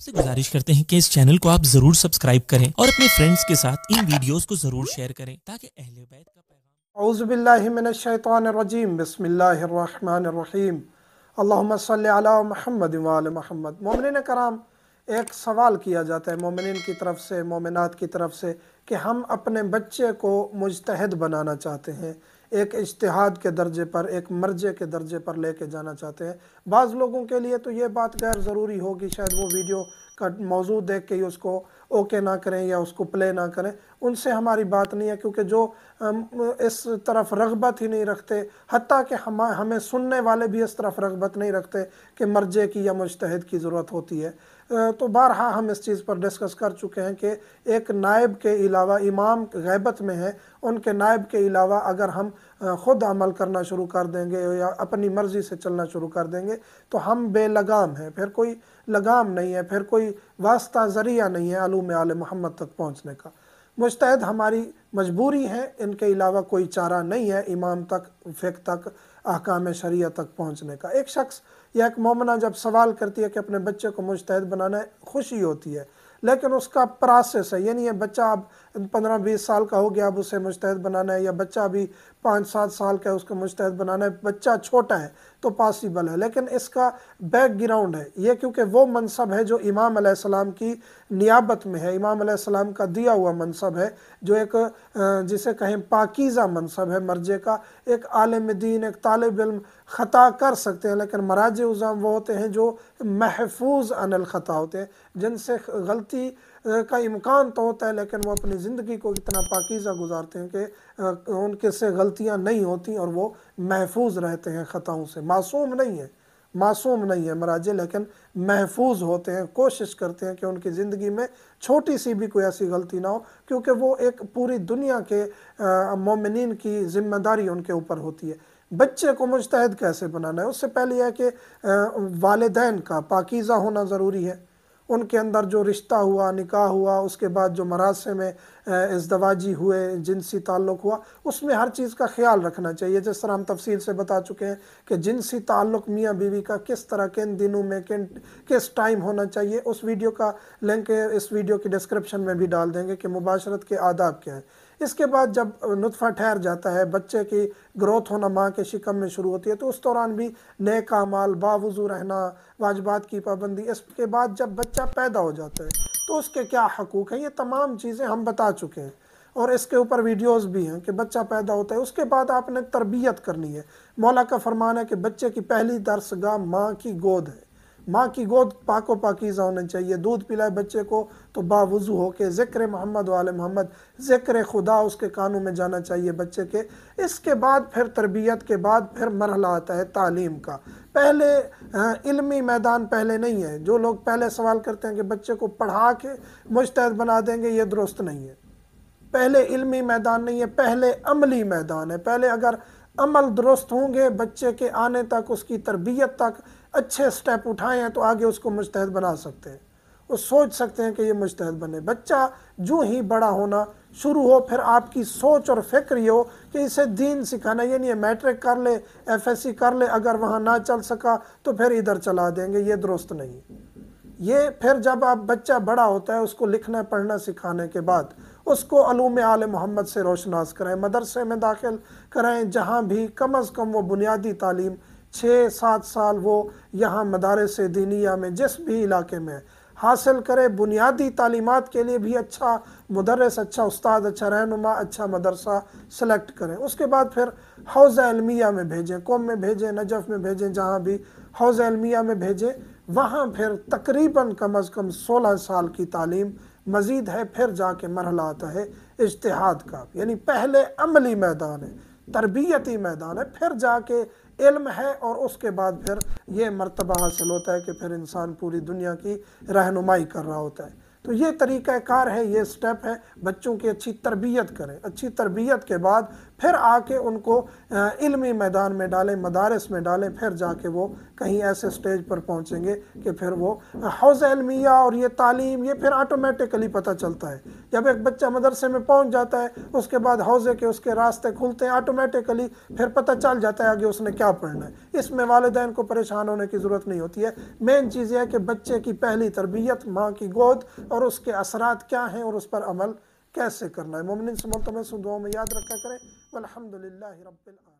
आपसे गुजारिश करते हैं कि इस चैनल को आप जरूर सब्सक्राइब करें और अपने फ्रेंड्स के साथ इन वीडियोस को जरूर शेयर करें ताकि अहले बैत का पैगाम बसमीम अल्लाम महमद महमद मोमिन कराम एक सवाल किया जाता है मोमिन की तरफ से मोमिनत की तरफ से कि हम अपने बच्चे को मुजतहद बनाना चाहते हैं एक इश्तहाद के दर्जे पर एक मर्जे के दर्जे पर लेके जाना चाहते हैं बाज़ लोगों के लिए तो ये बात गैर ज़रूरी होगी शायद वो वीडियो का मौजू देख के ही उसको ओके ना करें या उसको प्ले ना करें उनसे हमारी बात नहीं है क्योंकि जो इस तरफ रगबत ही नहीं रखते हती कि हम हमें सुनने वाले भी इस तरफ रगबत नहीं रखते कि मर्जे की या मुश्तहद की ज़रूरत होती है तो बारहा हम इस चीज़ पर डिस्कस कर चुके हैं कि एक नायब के अलावा इमाम गैबत में है उनके नायब के अलावा अगर हम ख़ुद अमल करना शुरू कर देंगे या अपनी मर्ज़ी से चलना शुरू कर देंगे तो हम बेलगाम हैं फिर कोई लगाम नहीं है फिर कोई वास्ता ज़रिया नहीं है आलूम आल मोहम्मद तक पहुँचने का मुस्तैद हमारी मजबूरी है इनके अलावा कोई चारा नहीं है इमाम तक फ़िक तक अहकाम शरिया तक पहुँचने का एक शख्स या एक मोमना जब सवाल करती है कि अपने बच्चे को मुस्तैद बनाना खुशी होती है लेकिन उसका प्रोसेस है यानी ये बच्चा अब पंद्रह बीस साल का हो गया अब उसे मुस्तैद बनाना है या बच्चा अभी पाँच सात साल का उसको मुस्तैद बनाना है बच्चा छोटा है तो पॉसिबल है लेकिन इसका बैकग्राउंड है ये क्योंकि वो मनसब है जो इमाम सलाम की नियाबत में है इमाम सलाम का दिया हुआ मनसब है जो एक जिसे कहें पाकिज़ा मनसब है मर्जे का एक आलम दीन एक तालब इल्म ख़ता कर सकते हैं लेकिन मराज उज़ाम वो होते हैं जो महफूज अनल ख़ता होते हैं जिनसे गलती का इम्कान तो होता है लेकिन वो अपनी ज़िंदगी को इतना पाकिज़ा गुजारते हैं कि उनके से गलती गलतियां नहीं होती और वो महफूज रहते हैं ख़ताओं से मासूम नहीं है मासूम नहीं है मराजे लेकिन महफूज होते हैं कोशिश करते हैं कि उनकी ज़िंदगी में छोटी सी भी कोई ऐसी गलती ना हो क्योंकि वो एक पूरी दुनिया के ममिन की जिम्मेदारी उनके ऊपर होती है बच्चे को मुस्तहद कैसे बनाना है उससे पहले यह कि वालदेन का पाकिज़ा होना ज़रूरी है उनके अंदर जो रिश्ता हुआ निकाह हुआ उसके बाद जो मरासे में इसदवाजी हुए जिनसी ताल्लुक़ हुआ उसमें हर चीज़ का ख्याल रखना चाहिए जिस तरह हम तफसील से बता चुके हैं कि जिनसी ताल्लुक़ मियाँ बीवी का किस तरह किन दिनों में किन किस टाइम होना चाहिए उस वीडियो का लिंक इस वीडियो की डिस्क्रिप्शन में भी डाल देंगे कि मुबाशरत के आदाब क्या हैं इसके बाद जब नुतफ़ा ठहर जाता है बच्चे की ग्रोथ होना माँ के शिकम में शुरू होती है तो उस दौरान भी नए कामाल बावजू रहना वाजबात की पाबंदी इसके बाद जब बच्चा पैदा हो जाता है तो उसके क्या हकूक़ हैं ये तमाम चीज़ें हम बता चुके हैं और इसके ऊपर वीडियोस भी हैं कि बच्चा पैदा होता है उसके बाद आपने तरबियत करनी है मौला का फरमान है कि बच्चे की पहली दरसगाह माँ की गोद है माँ की गोद पाको पाकिज़ा होना चाहिए दूध पिलाए बच्चे को तो बावज़ू होके ज़िक्र मोहम्मद वाल मोहम्मद ज़िक्र खुदा उसके कानों में जाना चाहिए बच्चे के इसके बाद फिर तरबियत के बाद फिर मरहला आता है तालीम का पहले इल्मी मैदान पहले नहीं है जो लोग पहले सवाल करते हैं कि बच्चे को पढ़ा के मुश्तैद बना देंगे ये दुरुस्त नहीं है पहले इल्मी मैदान नहीं है पहले अमली मैदान है पहले अगर अमल दुरुस्त होंगे बच्चे के आने तक उसकी तरबियत तक अच्छे स्टेप उठाए हैं तो आगे उसको मुस्तहद बना सकते हैं वो सोच सकते हैं कि ये मुस्तहद बने बच्चा जो ही बड़ा होना शुरू हो फिर आपकी सोच और फिक्र ये हो कि इसे दीन सिखाना ये नहीं है मैट्रिक कर ले एफएससी कर ले अगर वहाँ ना चल सका तो फिर इधर चला देंगे ये दुरुस्त नहीं ये फिर जब आप बच्चा बड़ा होता है उसको लिखना पढ़ना सिखाने के बाद उसको अलूम आल मोहम्मद से रोशनास कराएं मदरसे में दाखिल कराएं जहाँ भी कम अज़ कम वो बुनियादी तालीम छः सात साल वो यहाँ मदारस दीनिया में जिस भी इलाके में हासिल करे बुनियादी तालीमत के लिए भी अच्छा मदरस अच्छा उस्ताद अच्छा रहनुमा अच्छा मदरसा सेलेक्ट करें उसके बाद फिर हौज़ अलमिया में भेजें कौम में भेजें नजफ़ में भेजें जहाँ भी हौज़ अलमिया में भेजें वहाँ फिर तकरीबन कम अज़ कम सोलह साल की तालीम मज़ीद है फिर जाके मरहला आता है इश्तहाद का यानी पहले अमली मैदान है तरबियती मैदान है फिर जाके इल्म है और उसके बाद फिर ये मरतबा हासिल होता है कि फिर इंसान पूरी दुनिया की रहनुमाई कर रहा होता है तो ये तरीक़ाकार है ये स्टेप है बच्चों की अच्छी तरबियत करें अच्छी तरबियत के बाद फिर आके उनको इल्मी मैदान में डालें मदारस में डालें फिर जाके वो कहीं ऐसे स्टेज पर पहुँचेंगे कि फिर वो हौज़ अलमिया और ये तालीम ये फिर आटोमेटिकली पता चलता है जब एक बच्चा मदरसे में पहुँच जाता है उसके बाद हौज़े के उसके रास्ते खुलते हैं ऑटोमेटिकली फिर पता चल जाता है आगे उसने क्या पढ़ना है इसमें वालदेन को परेशान होने की ज़रूरत नहीं होती है मेन चीज़ यह है कि बच्चे की पहली तरबियत माँ की गोद और उसके असरात क्या हैं और उस पर अमल कैसे करना है मोमिन से मुलतमस दुआ में याद रखा करें अलहमदिल्ला रबाल